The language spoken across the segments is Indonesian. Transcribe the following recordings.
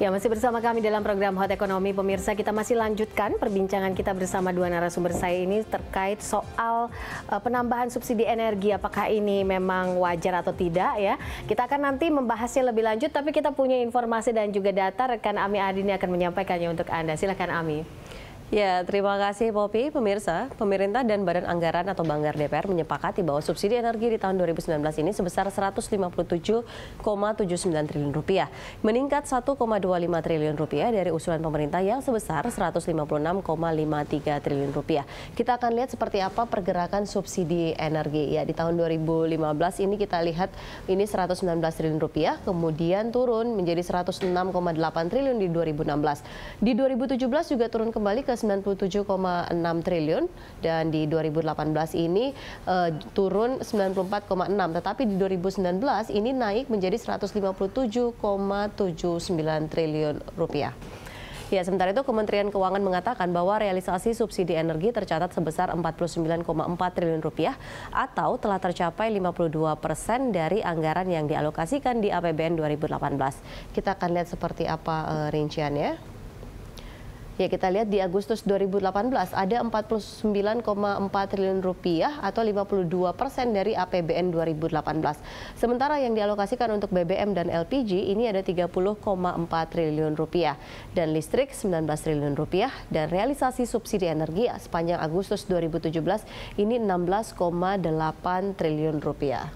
Ya, masih bersama kami dalam program Hot Ekonomi. Pemirsa, kita masih lanjutkan perbincangan kita bersama dua narasumber saya ini terkait soal uh, penambahan subsidi energi. Apakah ini memang wajar atau tidak ya? Kita akan nanti membahasnya lebih lanjut, tapi kita punya informasi dan juga data rekan Ami Adini akan menyampaikannya untuk Anda. silakan Ami. Ya, terima kasih Popi. Pemirsa, pemerintah dan Badan Anggaran atau Banggar DPR menyepakati bahwa subsidi energi di tahun 2019 ini sebesar 157,79 triliun rupiah, meningkat 1,25 triliun rupiah dari usulan pemerintah yang sebesar 156,53 triliun rupiah. Kita akan lihat seperti apa pergerakan subsidi energi. Ya, di tahun 2015 ini kita lihat ini 119 triliun rupiah, kemudian turun menjadi 106,8 triliun di 2016. Di 2017 juga turun kembali ke 97,6 triliun dan di 2018 ini uh, turun 94,6 tetapi di 2019 ini naik menjadi 157,79 triliun rupiah. Ya, sementara itu Kementerian Keuangan mengatakan bahwa realisasi subsidi energi tercatat sebesar 49,4 triliun rupiah atau telah tercapai 52 persen dari anggaran yang dialokasikan di APBN 2018. Kita akan lihat seperti apa uh, rinciannya. Ya kita lihat di Agustus 2018 ada 49,4 triliun rupiah atau 52 persen dari APBN 2018. Sementara yang dialokasikan untuk BBM dan LPG ini ada 30,4 triliun rupiah dan listrik 19 triliun rupiah dan realisasi subsidi energi sepanjang Agustus 2017 ini 16,8 triliun rupiah.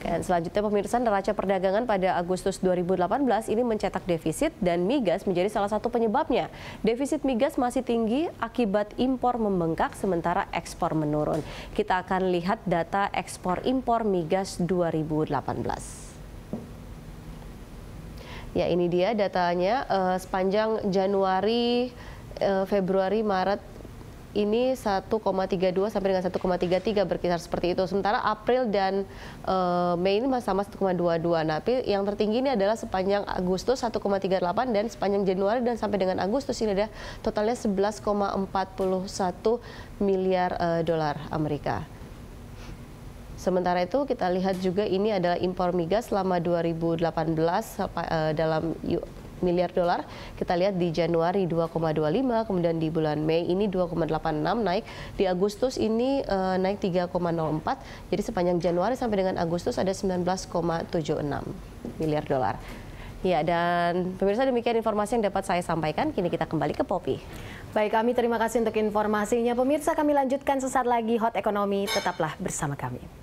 Dan selanjutnya pemirsa neraca perdagangan pada Agustus 2018 ini mencetak defisit dan migas menjadi salah satu penyebabnya. Defisit migas masih tinggi akibat impor membengkak sementara ekspor menurun. Kita akan lihat data ekspor impor migas 2018. Ya ini dia datanya uh, sepanjang Januari, eh, Februari, Maret ini 1,32 sampai dengan 1,33 berkisar seperti itu. Sementara April dan uh, Mei ini masih sama 1,22. Nah, tapi yang tertinggi ini adalah sepanjang Agustus 1,38 dan sepanjang Januari dan sampai dengan Agustus ini ada totalnya 11,41 miliar uh, dolar Amerika. Sementara itu kita lihat juga ini adalah impor migas selama 2018 eh, dalam miliar dolar. Kita lihat di Januari 2,25, kemudian di bulan Mei ini 2,86 naik, di Agustus ini uh, naik 3,04. Jadi sepanjang Januari sampai dengan Agustus ada 19,76 miliar dolar. Ya, dan pemirsa demikian informasi yang dapat saya sampaikan. Kini kita kembali ke Popi. Baik, kami terima kasih untuk informasinya. Pemirsa, kami lanjutkan sesaat lagi Hot Ekonomi. Tetaplah bersama kami.